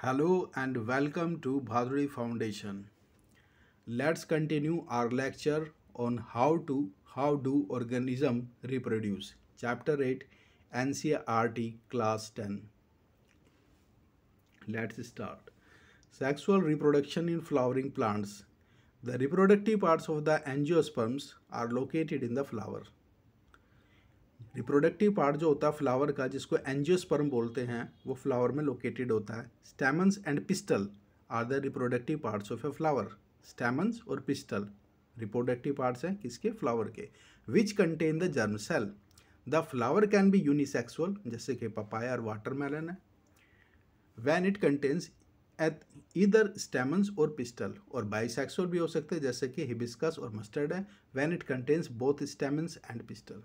Hello and welcome to Bhadri Foundation. Let's continue our lecture on how to how do organism reproduce. Chapter 8 NCERT class 10. Let's start. Sexual reproduction in flowering plants. The reproductive parts of the angiosperms are located in the flower. Reproductive part जो होता है flower का जिसको angiosperm बोलते हैं वो flower में located होता है stamens and pistil are the reproductive parts of a flower stamens और पिस्टल रिप्रोडक्टिव पार्ट्स हैं किसके फ्लावर के which contain the germ cell the flower can be unisexual जैसे कि पपाया और वाटरमेलन है when it contains at either stamens और pistil और बाइसेक्सुअल भी हो सकते हैं जैसे कि हिबिस्कस और मस्टर्ड है when it contains both stamens and pistil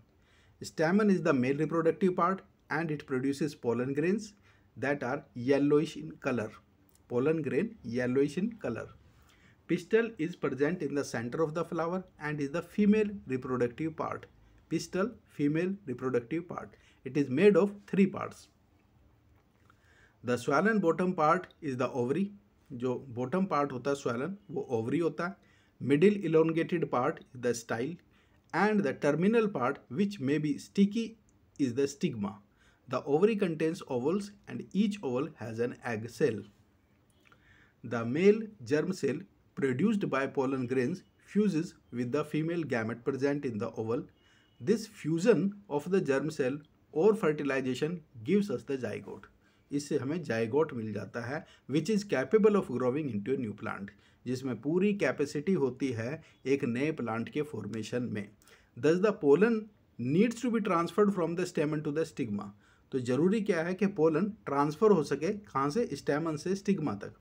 Stamen is the male reproductive part and it produces pollen grains that are yellowish in color. Pollen grain yellowish in color. Pistil is present in the center of the flower and is the female reproductive part. Pistil, female reproductive part. It is made of three parts. The swollen bottom part is the ovary, जो bottom part होता है स्वालन वो ovary होता है middle elongated part is the and the terminal part which may be sticky is the stigma. The ovary contains ovals and each oval has an egg cell. The male germ cell produced by pollen grains fuses with the female gamete present in the oval. This fusion of the germ cell or fertilization gives us the zygote. इससे हमें zygote मिल जाता है which is capable of growing into new plant जिसमें पूरी capacity होती है एक नए प्लांट के फॉर्मेशन में thus the pollen needs to be transferred from the stamen to the stigma तो ज़रूरी क्या है कि पोलन ट्रांसफ़र हो सके कहाँ से स्टेमन से स्टिग्मा तक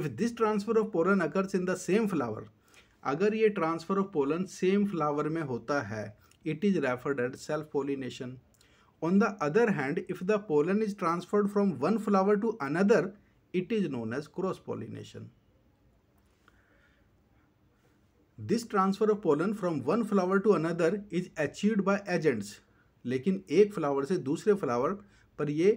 if this transfer of pollen occurs in the same flower अगर ये transfer of pollen same flower में होता है it is referred at self pollination On the other hand, if the pollen is transferred from one flower to another, it is known as cross-pollination. This transfer of pollen from one flower to another is achieved by agents. लेकिन एक flower से दूसरे flower पर ये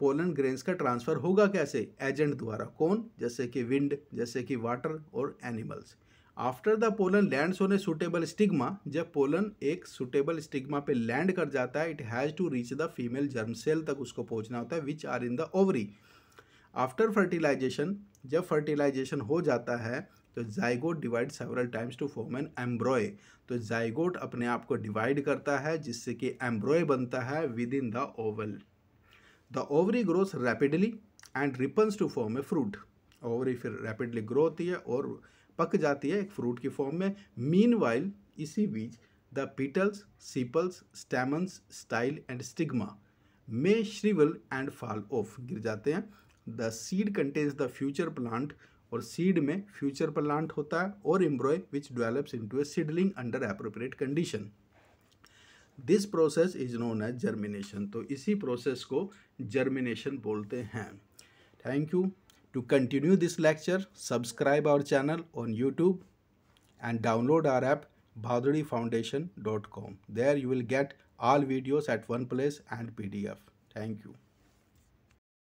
pollen grains का transfer होगा कैसे agent द्वारा कौन जैसे कि विंड जैसे कि वाटर और animals after the pollen land on a suitable stigma जब पोलन एक सुटेबल स्टिग्मा पे लैंड कर जाता है it has to reach the female germ cell तक उसको पहुंचना होता है which are in the ovary after fertilization जब फर्टिलाइजेशन हो जाता है तो zygote divide several times to form an embryo तो जाइगोट अपने आप को डिवाइड करता है जिससे कि एम्ब्रॉय बनता है within the ovule the ovary growth rapidly and ripens to form a fruit ovary फिर रैपिडली ग्रो होती है और पक जाती है एक फ्रूट की फॉर्म में मीन इसी बीच the petals sepals stamens style and stigma may shrivel and fall off गिर जाते हैं the seed contains the future plant और सीड में फ्यूचर प्लांट होता है और embryo which develops into a seedling under appropriate condition this process is known as germination तो इसी प्रोसेस को जर्मिनेशन बोलते हैं thank you To continue this lecture, subscribe our channel on YouTube and download our app bhadrifoundation.com. There you will get all videos at one place and PDF. Thank you.